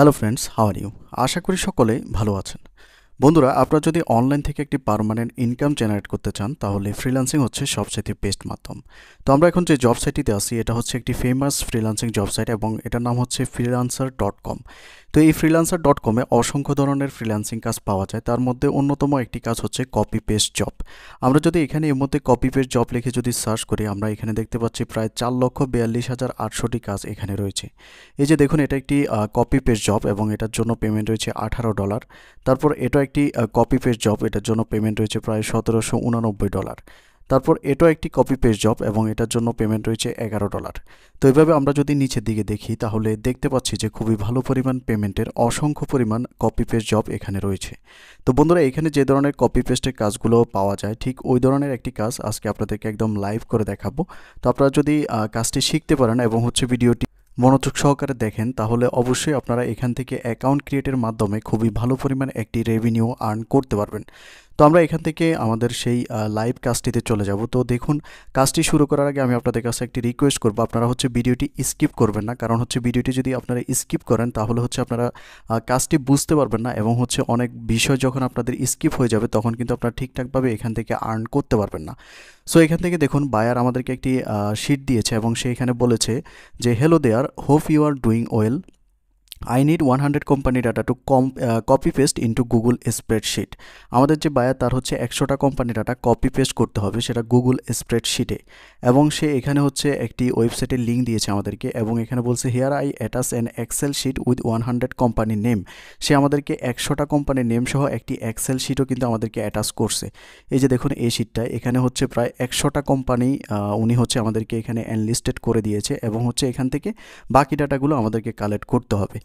Hello friends how are you আশা করি সকলে ভালো আছেন বন্ধুরা আপনারা যদি অনলাইন থেকে একটি পারমানেন্ট ইনকাম জেনারেট করতে চান তাহলে ফ্রিলান্সিং হচ্ছে সবচেয়ে বেস্ট মাধ্যম তো আমরা এখন যে জব সাইটটিতে আসি এটা হচ্ছে একটি ফেমাস ফ্রিলান্সিং জব সাইট এবং এটার নাম হচ্ছে ফ্রিলান্সার ডট কম তো এই ফ্রিলান্সার ডট কমে অসংখ্য ধরনের ফ্রিলান্সিং কাজ পাওয়া যায় তার মধ্যে অন্যতম একটি কাজ হচ্ছে কপি পেস্ট জব আমরা যদি এখানে এর মধ্যে কপি পেস্ট জব লিখে যদি সার্চ করি আমরা এখানে দেখতে পাচ্ছি প্রায় চার লক্ষ বিয়াল্লিশ হাজার আটশোটি কাজ এখানে রয়েছে এই যে দেখুন এটা একটি কপি পেস্ট জব এবং এটার জন্য পেমেন্ট রয়েছে আঠারো ডলার তারপর এটা একটি কপি পেস্ট জব এটার জন্য পেমেন্ট রয়েছে প্রায় সতেরোশো উনানব্বই ডলার তারপর এটাও একটি কপি পেস্ট জব এবং এটার জন্য পেমেন্ট রয়েছে এগারো ডলার তো এভাবে আমরা যদি নিচের দিকে দেখি তাহলে দেখতে পাচ্ছি যে খুবই ভালো পরিমাণ পেমেন্টের অসংখ্য পরিমাণ কপি পেস্ট জব এখানে রয়েছে তো বন্ধুরা এখানে যে ধরনের কপি পেস্টের কাজগুলো পাওয়া যায় ঠিক ওই ধরনের একটি কাজ আজকে আপনাদেরকে একদম লাইভ করে দেখাবো তো আপনারা যদি কাজটি শিখতে পারেন এবং হচ্ছে ভিডিওটি মনোযোগ সহকারে দেখেন তাহলে অবশ্যই আপনারা এখান থেকে অ্যাকাউন্ট ক্রিয়েটের মাধ্যমে খুবই ভালো পরিমাণ একটি রেভিনিউ আর্ন করতে পারবেন তো আমরা এখান থেকে আমাদের সেই লাইভ কাজটিতে চলে যাব তো দেখুন কাজটি শুরু করার আগে আমি আপনাদের কাছে একটি রিকোয়েস্ট করব আপনারা হচ্ছে ভিডিওটি স্কিপ করবেন না কারণ হচ্ছে ভিডিওটি যদি আপনারা স্কিপ করেন তাহলে হচ্ছে আপনারা কাজটি বুঝতে পারবেন না এবং হচ্ছে অনেক বিষয় যখন আপনাদের স্কিপ হয়ে যাবে তখন কিন্তু আপনারা ঠিকঠাকভাবে এখান থেকে আর্ন করতে পারবেন না সো এখান থেকে দেখুন বায়ার আমাদেরকে একটি শিট দিয়েছে এবং সে এখানে বলেছে যে hello there hope you are doing well I need one hundred company data to কম copy paste into Google spreadsheet আমাদের যে বায়ার তার হচ্ছে একশোটা কোম্পানি ডাটা কপি পেস্ট করতে হবে সেটা গুগল স্প্রেডশিটে এবং সে এখানে হচ্ছে একটি ওয়েবসাইটের লিঙ্ক দিয়েছে আমাদেরকে এবং এখানে বলছে here I attached an Excel sheet with one hundred company name সে আমাদেরকে একশোটা কোম্পানির নেম সহ একটি এক্সেল শিটও কিন্তু আমাদেরকে অ্যাটাচ করছে এই যে দেখুন এই শিটটা এখানে হচ্ছে প্রায় একশোটা কোম্পানি উনি হচ্ছে আমাদেরকে এখানে অ্যানলিস্টেড করে দিয়েছে এবং হচ্ছে এখান থেকে বাকি ডাটাগুলো আমাদেরকে কালেক্ট করতে হবে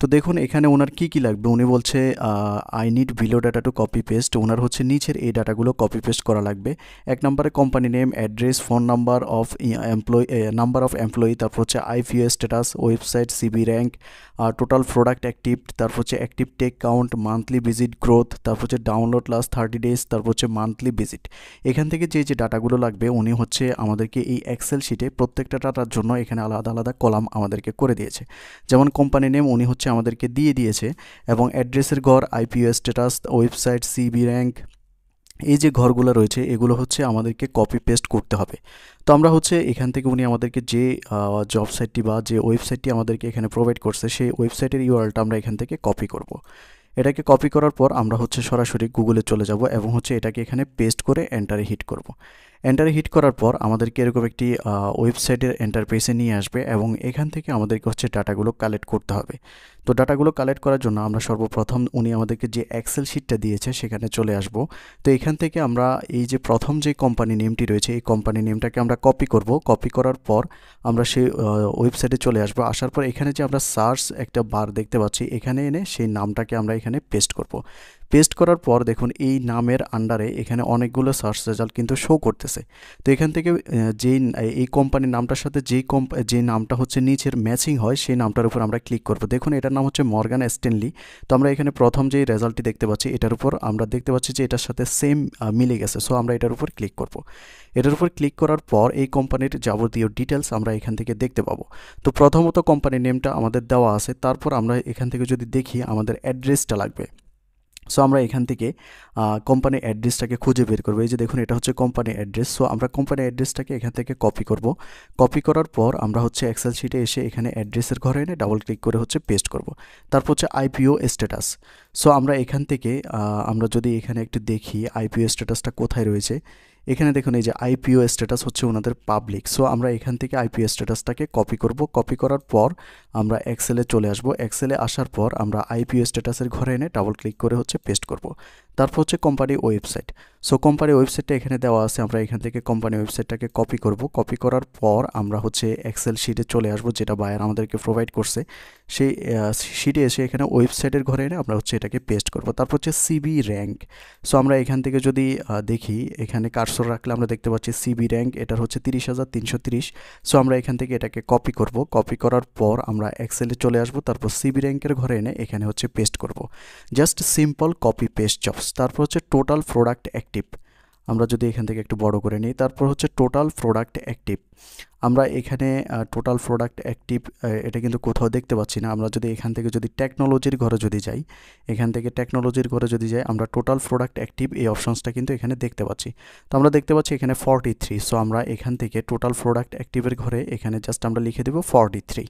তো দেখুন এখানে ওনার কি কি লাগবে উনি বলছে I need below data to copy paste ওনার হচ্ছে নিচের এই ডাটাগুলো কপি পেস্ট করা লাগবে এক নম্বরে company name address phone number of employee number of employee তারপর হচ্ছে IPO status website CB rank total product active তারপর হচ্ছে active tech count monthly visit growth তারপর হচ্ছে ডাউনলোড লাস্ট থার্টি ডেজ তারপর হচ্ছে মান্থলি ভিজিট এখান থেকে যে যে ডাটাগুলো লাগবে উনি হচ্ছে আমাদেরকে এই অ্যাক্সেল শিটে প্রত্যেকটা ডাটার জন্য এখানে আলাদা আলাদা কলাম আমাদেরকে করে দিয়েছে যেমন কোম্পানি নেম উনি হচ্ছে হচ্ছে আমাদেরকে দিয়ে দিয়েছে এবং অ্যাড্রেসের ঘর IPO status website CB rank এই যে ঘরগুলো রয়েছে এগুলো হচ্ছে আমাদেরকে কপি পেস্ট করতে হবে তো আমরা হচ্ছে এখান থেকে উনি আমাদেরকে যে জব সাইটটি বা যে ওয়েবসাইটটি আমাদেরকে এখানে প্রোভাইড করছে সেই ওয়েবসাইটের ইউআরএলটা আমরা এখান থেকে কপি করব এটাকে কপি করার পর আমরা হচ্ছে সরাসরি গুগলে চলে যাব এবং হচ্ছে এটাকে এখানে পেস্ট করে এন্টারে হিট করব। এন্টারে হিট করার পর আমাদেরকে এরকম একটি ওয়েবসাইটের এন্টারপেসে নিয়ে আসবে এবং এখান থেকে আমাদেরকে হচ্ছে ডাটাগুলো কালেক্ট করতে হবে তো ডাটাগুলো কালেক্ট করার জন্য আমরা সর্বপ্রথম উনি আমাদেরকে যে এক্সেল শিটটা দিয়েছে সেখানে চলে আসব তো এখান থেকে আমরা এই যে প্রথম যে কোম্পানি নেমটি রয়েছে এই কোম্পানি নেমটাকে আমরা কপি করব কপি করার পর আমরা সেই ওয়েবসাইটে চলে আসব আসার পর এখানে যে আমরা সার্চ একটা বার দেখতে পাচ্ছি এখানে এনে সেই নামটাকে আমরা এখানে পেস্ট করব পেস্ট করার পর দেখুন এই নামের আন্ডারে এখানে অনেকগুলো সার্চ রেজাল্ট কিন্তু শো করতেছে তো এখান থেকে যে এই কোম্পানির নামটার সাথে যেই কোম্প যে নামটা হচ্ছে নিচের ম্যাচিং হয় সেই নামটার উপর আমরা ক্লিক করব দেখুন এটার নাম হচ্ছে মর্গান স্টেনলি তো আমরা এখানে প্রথম যেই রেজাল্টটি দেখতে পাচ্ছি এটার উপর আমরা দেখতে পাচ্ছি যে এটার সাথে সেম মিলে গেছে সো আমরা এটার উপর ক্লিক করব এটার উপর ক্লিক করার পর এই কোম্পানির যাবতীয় ডিটেলস আমরা এখান থেকে দেখতে পাবো তো প্রথমত কোম্পানির নেমটা আমাদের দেওয়া আছে তারপর আমরা এখান থেকে যদি দেখি আমাদের অ্যাড্রেসটা লাগবে সো আমরা এখান থেকে কোম্পানি অ্যাড্রেসটাকে খুঁজে বের করবো এই যে দেখুন এটা হচ্ছে কোম্পানি অ্যাড্রেস সো আমরা কোম্পানি অ্যাড্রেসটাকে এখান থেকে কপি করব কপি করার পর আমরা হচ্ছে এক্সেল শিটে এসে এখানে অ্যাড্রেসের ঘরে এনে ডাবল ক্লিক করে হচ্ছে পেস্ট করব তারপর হচ্ছে আইপিও স্ট্যাটাস সো আমরা এখান থেকে আমরা যদি এখানে একটু দেখি আইপিও স্ট্যাটাসটা কোথায় রয়েছে এখানে দেখুন এই যে আইপিও স্ট্যাটাস হচ্ছে ওনাদের পাবলিক সো আমরা এখান থেকে আইপিও স্ট্যাটাসটাকে কপি করব কপি করার পর আমরা এক্সেলে চলে আসব এক্সেলে আসার পর আমরা আইপিও স্ট্যাটাসের ঘরে এনে ডাবল ক্লিক করে হচ্ছে পেস্ট করব তারপর হচ্ছে কোম্পানি ওয়েবসাইট সো কোম্পানি ওয়েবসাইটটা এখানে দেওয়া আছে আমরা এখান থেকে কোম্পানি ওয়েবসাইটটাকে কপি করব কপি করার পর আমরা হচ্ছে এক্সেল শিটে চলে আসব যেটা বায়ার আমাদেরকে প্রোভাইড করছে সেই শিটে এসে এখানে ওয়েবসাইটের ঘরে এনে আমরা হচ্ছে এটাকে পেস্ট করব তারপর হচ্ছে সিবি র্যাঙ্ক সো আমরা এখান থেকে যদি দেখি এখানে কার্সর রাখলে আমরা দেখতে পাচ্ছি সিবি র্যাঙ্ক এটার হচ্ছে তিরিশ হাজার তিনশো তিরিশ সো আমরা এখান থেকে এটাকে কপি করব কপি করার পর আমরা এক্সেলে চলে আসব তারপর সিবি র্যাঙ্কের ঘরে এনে এখানে হচ্ছে পেস্ট করব just simple copy paste jobs তারপর হচ্ছে টোটাল প্রোডাক্ট অ্যাক্টিভ আমরা যদি এখান থেকে একটু বড় করে নিই তারপর হচ্ছে টোটাল প্রোডাক্ট অ্যাক্টিভ আমরা এখানে টোটাল প্রোডাক্ট অ্যাক্টিভ এটা কিন্তু কোথাও দেখতে পাচ্ছি না আমরা যদি এখান থেকে যদি টেকনোলজির ঘরে যদি যাই এখান থেকে টেকনোলজির ঘরে যদি যাই আমরা টোটাল প্রোডাক্ট অ্যাক্টিভ এই অপশানসটা কিন্তু এখানে দেখতে পাচ্ছি তো আমরা দেখতে পাচ্ছি এখানে ফর্টি থ্রি সো আমরা এখান থেকে টোটাল প্রোডাক্ট অ্যাক্টিভের ঘরে এখানে জাস্ট আমরা লিখে দেবো ফর্টি থ্রি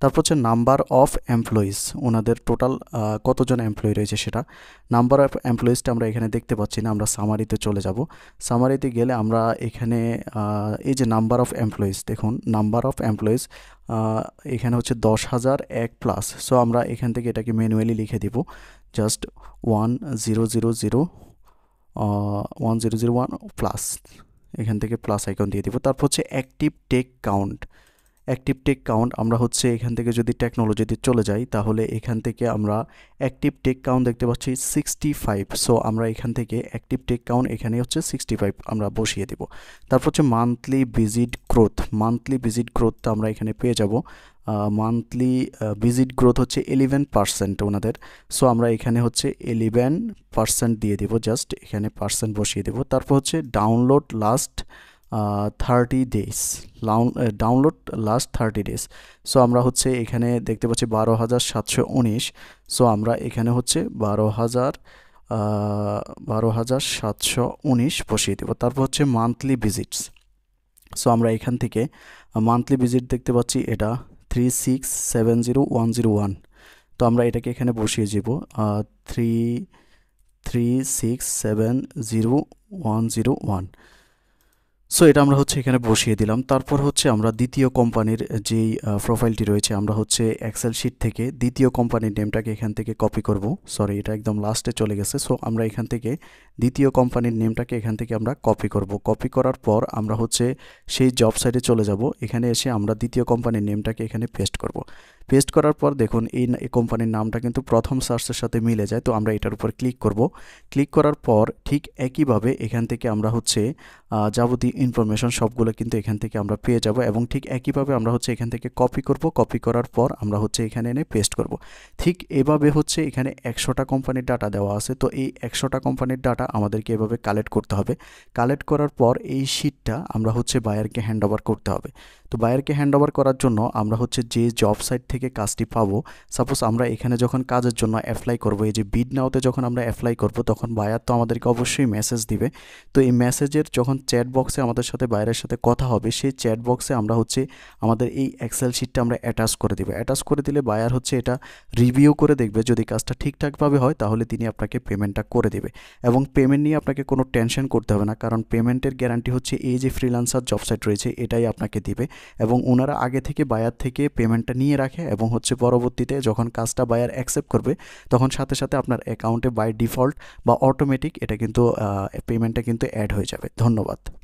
তারপর হচ্ছে নাম্বার অফ এমপ্লয়িজ ওনাদের টোটাল কতজন এমপ্লয়ি রয়েছে সেটা নাম্বার অফ এমপ্লয়িজটা আমরা এখানে দেখতে পাচ্ছি না আমরা সামারিতে চলে যাব সামারিতে গেলে আমরা এখানে এই যে নাম্বার অফ এমপ্লয়িজ দেখুন নাম্বার অফ এমপ্লয়িজ এখানে হচ্ছে দশ হাজার এক প্লাস সো আমরা এখান থেকে এটাকে ম্যানুয়ালি লিখে দিব just one zero zero zero one zero zero one plus এখান থেকে প্লাস আইকন দিয়ে দিব তারপর হচ্ছে active tech count active tech count আমরা হচ্ছে এখান থেকে যদি টেকনোলজিতে চলে যাই তাহলে এখান থেকে আমরা অ্যাক্টিভ টেক কাউন্ট দেখতে পাচ্ছি সিক্সটি ফাইভ সো আমরা এখান থেকে অ্যাক্টিভ টেক কাউন্ট এখানে হচ্ছে সিক্সটি ফাইভ আমরা বসিয়ে দেব তারপর হচ্ছে monthly visit growth monthly visit growth আমরা এখানে পেয়ে যাব মান্থলি ভিজিট গ্রোথ হচ্ছে এলিভেন পার্সেন্ট ওনাদের সো আমরা এখানে হচ্ছে এলিভেন পার্সেন্ট দিয়ে দেবো জাস্ট এখানে পার্সেন্ট বসিয়ে দেব তারপর হচ্ছে download last thirty days download last thirty days so আমরা হচ্ছে এখানে দেখতে পাচ্ছি বারো হাজার সাতশো উনিশ সো আমরা এখানে হচ্ছে বারো হাজার বারো হাজার সাতশো উনিশ বসিয়ে দেবো তারপর হচ্ছে মান্থলি ভিজিটস সো আমরা এখান থেকে মান্থলি ভিজিট দেখতে পাচ্ছি এটা three six seven zero one zero one তো আমরা এটাকে এখানে বসিয়ে যাব three three six seven zero one zero one so এটা আমরা হচ্ছে এখানে বসিয়ে দিলাম তারপর হচ্ছে আমরা দ্বিতীয় কোম্পানির যেই প্রোফাইলটি রয়েছে আমরা হচ্ছে এক্সেল শিট থেকে দ্বিতীয় কোম্পানির নেমটাকে এখান থেকে কপি করব সরি এটা একদম লাস্টে চলে গেছে সো আমরা এখান থেকে দ্বিতীয় কোম্পানির নেমটাকে এখান থেকে আমরা কপি করব কপি করার পর আমরা হচ্ছে সেই জব সাইটে চলে যাব এখানে এসে আমরা দ্বিতীয় কোম্পানির নেমটাকে এখানে পেস্ট করব পেস্ট করার পর দেখুন এই কোম্পানির নামটা কিন্তু প্রথম সার্চের সাথে মিলে যায় তো আমরা এটার উপর ক্লিক করব ক্লিক করার পর ঠিক একইভাবে এখান থেকে আমরা হচ্ছে যাবতীয় ইনফরমেশন সবগুলো কিন্তু এখান থেকে আমরা পেয়ে যাব এবং ঠিক একইভাবে আমরা হচ্ছে এখান থেকে কপি করব কপি করার পর আমরা হচ্ছে এখানে এনে পেস্ট করব ঠিক এভাবে হচ্ছে এখানে একশোটা কোম্পানির ডাটা দেওয়া আছে তো এই একশোটা কোম্পানির ডাটা আমাদেরকে এভাবে কালেক্ট করতে হবে কালেক্ট করার পর এই শিটটা আমরা হচ্ছে বায়ারকে হ্যান্ড ওভার করতে হবে তো বায়ারকে হ্যান্ড ওভার করার জন্য আমরা হচ্ছে যে জব সাইট থেকে কাজটি পাবো সাপোজ আমরা এখানে যখন কাজের জন্য অ্যাপ্লাই করবো এই যে বিড নাওতে যখন আমরা অ্যাপ্লাই করব তখন বায়ার তো আমাদেরকে অবশ্যই মেসেজ দিবে তো এই মেসেজের যখন চ্যাট বক্সে আমাদের সাথে বায়ারের সাথে কথা হবে সেই চ্যাট বক্সে আমরা হচ্ছে আমাদের এই এক্সেল শিটটা আমরা অ্যাটাচ করে দেবো অ্যাটাচ করে দিলে বায়ার হচ্ছে এটা রিভিউ করে দেখবে যদি কাজটা ঠিকঠাকভাবে হয় তাহলে তিনি আপনাকে পেমেন্টটা করে দেবে এবং পেমেন্ট নিয়ে আপনাকে কোনো টেনশন করতে হবে না কারণ পেমেন্টের গ্যারান্টি হচ্ছে এই যে ফ্রিলান্সার জব সাইট রয়েছে এটাই আপনাকে দিবে এবং ওনারা আগে থেকে বায়ার থেকে পেমেন্টটা নিয়ে রাখে এবং হচ্ছে পরবর্তীতে যখন কাজটা বায়ার অ্যাকসেপ্ট করবে তখন সাথে সাথে আপনার অ্যাকাউন্টে বাই ডিফল্ট বা অটোমেটিক এটা কিন্তু পেমেন্টটা কিন্তু অ্যাড হয়ে যাবে ধন্যবাদ